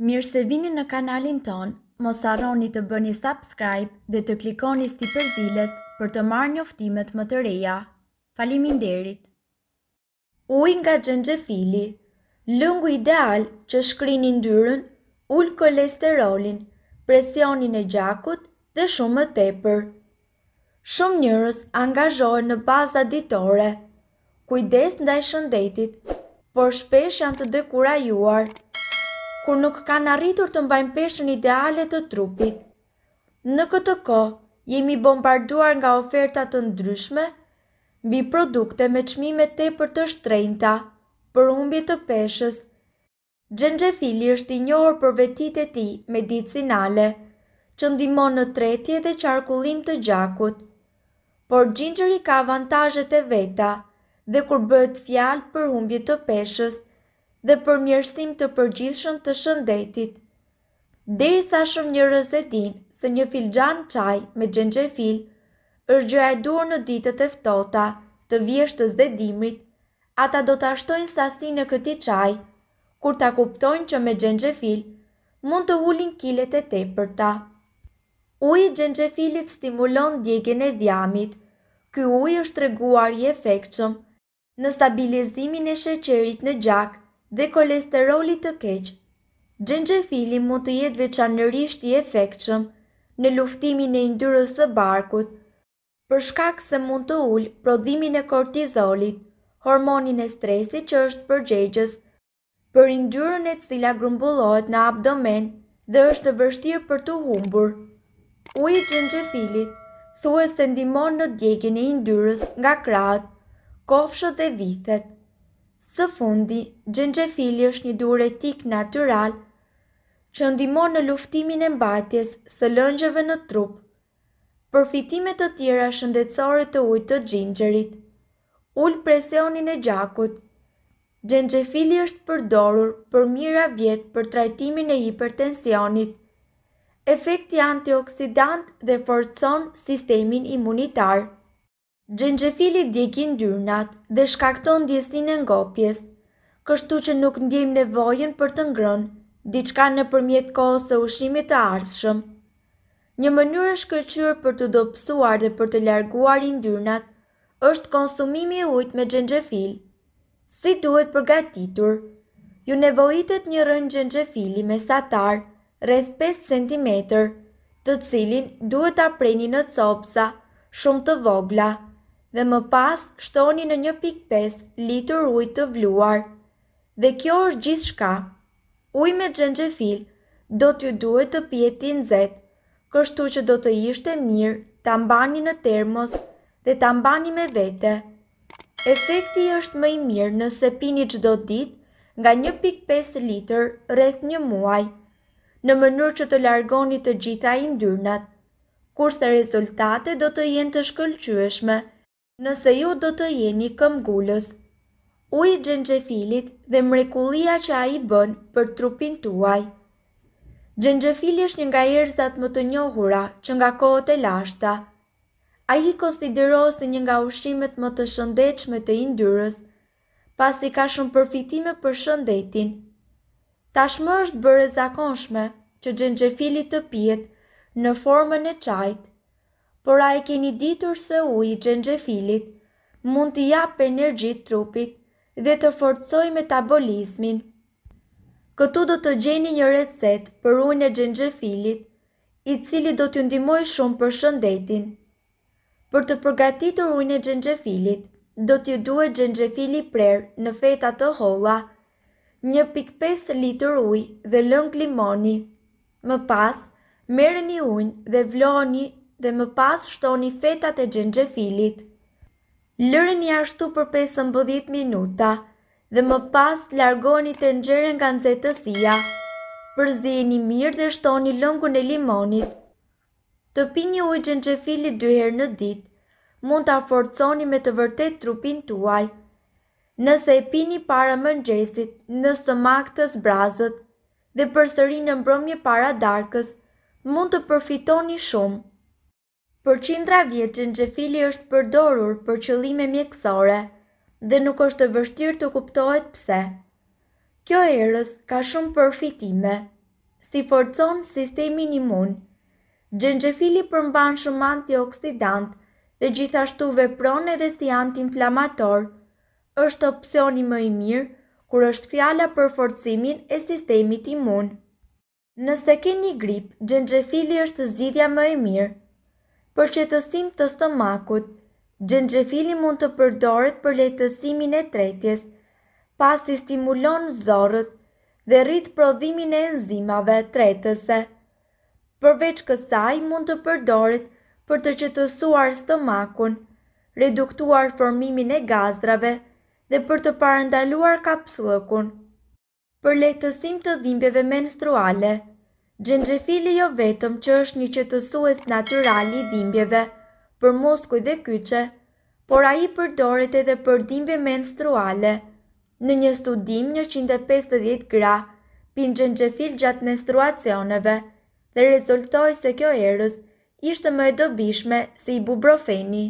Mirë se vini në kanalin ton, mos arroni të bëni subscribe dhe të klikoni si përzdiles për të marrë njoftimet më të reja. Falimin derit! Uj nga gjëngjefili Lëngu ideal që shkrini ndyrën, ull kolesterolin, presionin e gjakut dhe shumë më tepër. Shumë njërës angazhojë në baza ditore, kujdes ndaj shëndetit, por shpesh janë të dekurajuar të kur nuk kanë arritur të mbajnë peshën ideale të trupit. Në këtë ko, jemi bombarduar nga ofertat të ndryshme, mbi produkte me qmime te për të shtrejnëta, për humbje të peshës. Gjengjefili është i njohër për vetit e ti medicinale, që ndimon në tretje dhe qarkullim të gjakut. Por gjingjëri ka avantajet e veta, dhe kur bëhet fjalë për humbje të peshës, dhe për mjërësim të përgjithshëm të shëndetit. Deri sa shumë një rëzetin se një filxan qaj me gjengje fil, është gjëja e duar në ditët e ftohta, të vjeshtë të zedimrit, ata do të ashtojnë sasinë në këti qaj, kur ta kuptojnë që me gjengje mund të hulin kilet e te për ta. Ujë gjengje stimulon djegjen e djamit, Ky ujë është treguar i efektshëm në stabilizimin e sheqerit në gjak dhe kolesterolit të keq. Gjengjefili mund të jetë veçanërisht i efektshëm në luftimin e yndyrës së barkut, për shkak se mund të ul prodhimin e kortizolit, hormonin e stresit që është përgjegjës për yndyrën e cila grumbullohet në abdomen dhe është e vështirë për të humbur. Uji i gjengjefilit thuhet se ndihmon në djegjen e yndyrës nga krahët, kofshët dhe vithet. Së fundi, gjengjefili është një dure tik natural që ndimon në luftimin e mbajtjes së lëngjëve në trup. Përfitimet të tjera shëndetsore të ujtë të gjengjerit. Ullë presionin e gjakut. Gjengjefili është përdorur për mira vjetë për trajtimin e hipertensionit. Efekti antioksidant dhe forcon sistemin imunitar. Gjengjefili dikin dyrnat dhe shkakton djestin e ngopjes, kështu që nuk ndjim nevojen për të ngrën, diçka në përmjet kohës të ushimit të ardhshëm. Një mënyrë është për të dopsuar dhe për të larguar i ndyrnat, është konsumimi e ujt me gjengjefil. Si duhet përgatitur, ju nevojitet një rënd gjengjefili me satar, rreth 5 cm, të cilin duhet të apreni në copsa, shumë të vogla dhe më pas shtoni në 1.5 litër ujt të vluar. Dhe kjo është gjithë shka. Uj me gjengjefil do t'ju duhet të pjeti zetë, kështu që do të ishte mirë të mbani në termos dhe të mbani me vete. Efekti është më i mirë nëse pini qdo dit nga 1.5 litër rreth një muaj, në mënyrë që të largoni të gjitha i ndyrnat, kurse rezultate do të jenë të shkëllqyëshme, nëse ju do të jeni këmgullës. i gjengjefilit dhe mrekulia që a i bën për trupin tuaj. Gjengjefili është një nga erzat më të njohura që nga kohët e lashta. A i konsidero një nga ushimet më të shëndechme të indyrës, pas i ka shumë përfitime për shëndetin. Tashmë është bërë zakonshme që gjengjefili të pjetë në formën e qajtë, por a e keni ditur se uj i gjengjefilit mund të japë energji trupit dhe të forcoj metabolizmin. Këtu do të gjeni një recet për ujë në gjengjefilit, i cili do të ndimoj shumë për shëndetin. Për të përgatitur ujë në gjengjefilit, do t'ju duhet gjengjefili prerë në feta të holla, 1.5 litër ujë dhe lëng limoni. Më pas, merë një ujnë dhe vloni dhe më pas shtoni fetat e gjengjefilit. Lërën një ashtu për 15 minuta dhe më pas largoni të njërën nga nëzetësia. një mirë dhe shtoni lëngun e limonit. Të pini ujë gjengjefilit dyher në ditë, mund të aforconi me të vërtet trupin tuaj. Nëse e pini para mëngjesit, në stomak të zbrazët dhe përsëri në mbrëmje para darkës, mund të përfitoni shumë. Për qindra vjeqin gjefili është përdorur për qëllime mjekësore dhe nuk është të vështirë të kuptohet pse. Kjo erës ka shumë përfitime, si forcon sistemi një mun. Gjengjefili përmban shumë antioksidant dhe gjithashtu vepron edhe si antiinflamator, është opcioni më i mirë kur është fjala për forcimin e sistemit imun. Nëse keni grip, gjengjefili është zgjidhja më e mirë Për qëtësim të stomakut, gjengjefili mund të përdorit për lejtësimin e tretjes, pas stimulon zorët dhe rritë prodhimin e enzimave tretëse. Përveç kësaj mund të përdorit për të qëtësuar stomakun, reduktuar formimin e gazdrave dhe për të parendaluar kapsulëkun. Për lejtësim të dhimbjeve menstruale, Gjengjefili jo vetëm që është një qëtësues naturali dhimbjeve, për moskuj dhe kyqe, por a i përdoret edhe për dhimbje menstruale. Në një studim 150 gra, pin gjengjefil gjatë menstruacioneve, dhe rezultoj se kjo erës ishte më e dobishme se i bubrofeni.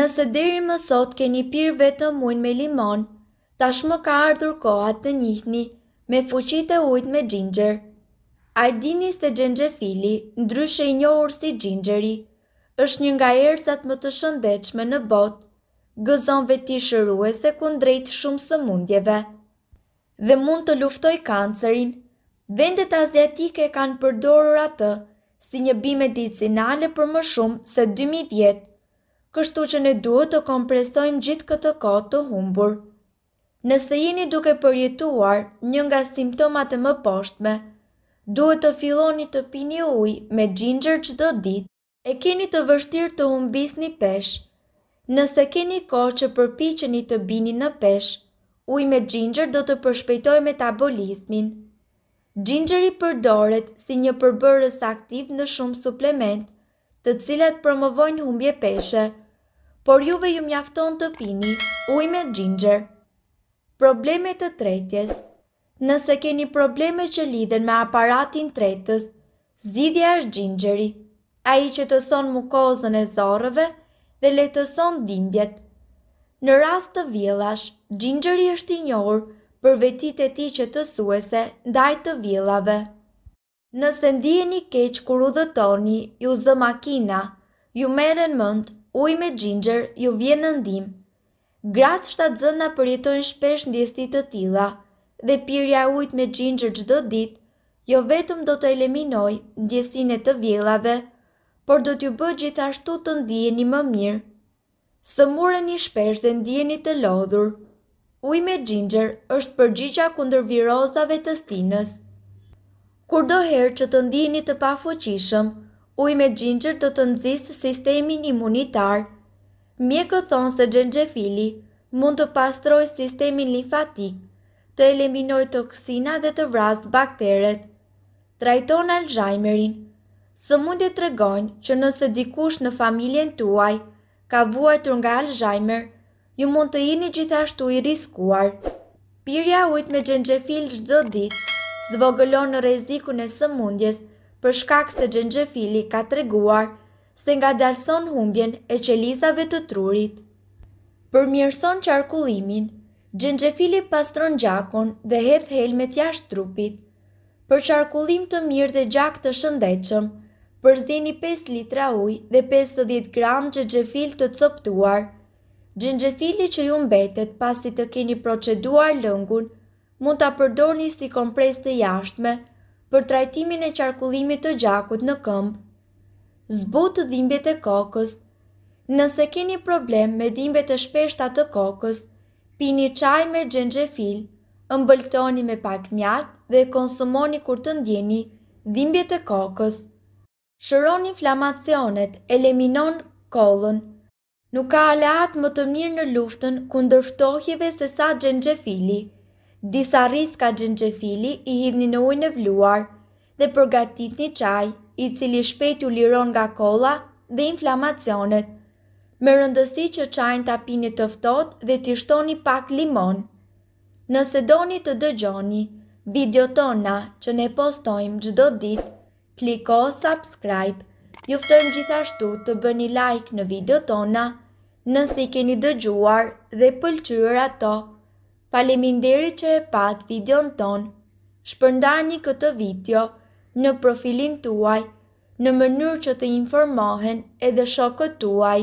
Nëse deri më sot keni pirë vetëm mujnë me limon, tashmë ka ardhur koha të njihni me fuqit e ujtë me gjingjerë. A i dini se gjengjefili, ndryshe i njohur si gjingjeri, është një nga erësat më të shëndechme në botë, gëzon veti shëruese kundrejt shumë së mundjeve. Dhe mund të luftoj kancerin, vendet azjatike kanë përdorur atë si një bi medicinale për më shumë se 2000 vjetë, kështu që ne duhet të kompresojmë gjithë këtë kohë të humbur. Nëse jeni duke përjetuar një nga simptomat e më poshtme, Duhet të filoni të pini ujë me gjingër çdo ditë. E keni të vështirë të humbisni peshë. Nëse keni kohë që përpiqeni të bini në peshë, uji me gjingër do të përshpejtojë metabolizmin. Gjingjeri përdoret si një përbërës aktiv në shumë suplement të cilat promovojnë humbje peshe, por juve ju mjafton të pini uj me gjingjer. Problemet të tretjes nëse keni probleme që lidhen me aparatin tretës, zidhja është gjingjeri, a i që të son mukozën e zorëve dhe le të son dimbjet. Në rast të vilash, gjingjeri është i njohur për vetit e ti që të suese ndaj të vilave. Nëse ndije një keqë kur u dhe toni, ju zë makina, ju meren mënd, uj me gjingjer, ju vjenë ndim. Gratë shtatë zëna për shpesh në djestit të tila, dhe pirja ujt me gjingjër gjdo dit, jo vetëm do të eliminoj ndjesinet të vjelave, por do t'ju bë gjithashtu të ndjeni më mirë. Së mure një shpesh dhe ndjeni të lodhur. Uj me gjingjër është përgjigja kundër virozave të stinës. Kur do herë që të ndjeni të pafuqishëm, uj me gjingjër do të nëzisë sistemin imunitar. Mjekë thonë se gjengjefili mund të pastroj sistemin lifatikë, të eliminoj toksina dhe të vrasë bakteret. Trajton Alzheimerin Së mundi të regojnë që nëse dikush në familjen tuaj ka vuajtur nga Alzheimer, ju mund të jeni gjithashtu i riskuar. Pirja ujt me gjengjefil gjdo dit zvogëlon në rezikun e së mundjes për shkak se gjengjefili ka të reguar se nga dalson humbjen e qelizave të trurit. Për mjërson qarkullimin, Gjengjefili pastron gjakon dhe hedh helmet jashtë trupit. Për qarkullim të mirë dhe gjak të shëndechëm, përzdeni 5 litra uj dhe 50 gram gjengjefil të coptuar. Gjengjefili që ju mbetet pasi të keni proceduar lëngun, mund të apërdoni si kompres të jashtme për trajtimin e qarkullimit të gjakut në këmbë. Zbut dhimbjet e kokës Nëse keni problem me dhimbjet e shpeshta të kokës, pini qaj me gjengjefil, ëmbëltoni me pak mjaltë dhe konsumoni kur të ndjeni dhimbje të kokës. Shëron inflamacionet, eliminon kolën. Nuk ka aleat më të mirë në luftën kundër ftohjeve se sa gjengjefili. Disa riska gjengjefili i hidhni në ujnë e vluar dhe përgatit një qaj i cili shpet u liron nga kolla dhe inflamacionet me rëndësi që qajnë të apini tëftot dhe të shtoni pak limon. Nëse doni të dëgjoni, video tona që ne postojmë gjdo dit, kliko subscribe, juftojmë gjithashtu të bëni like në video tona, nëse i keni dëgjuar dhe pëlqyër ato. Palimin që e pat video në tonë, shpërndani këtë video në profilin tuaj, në mënyrë që të informohen edhe shokët tuaj.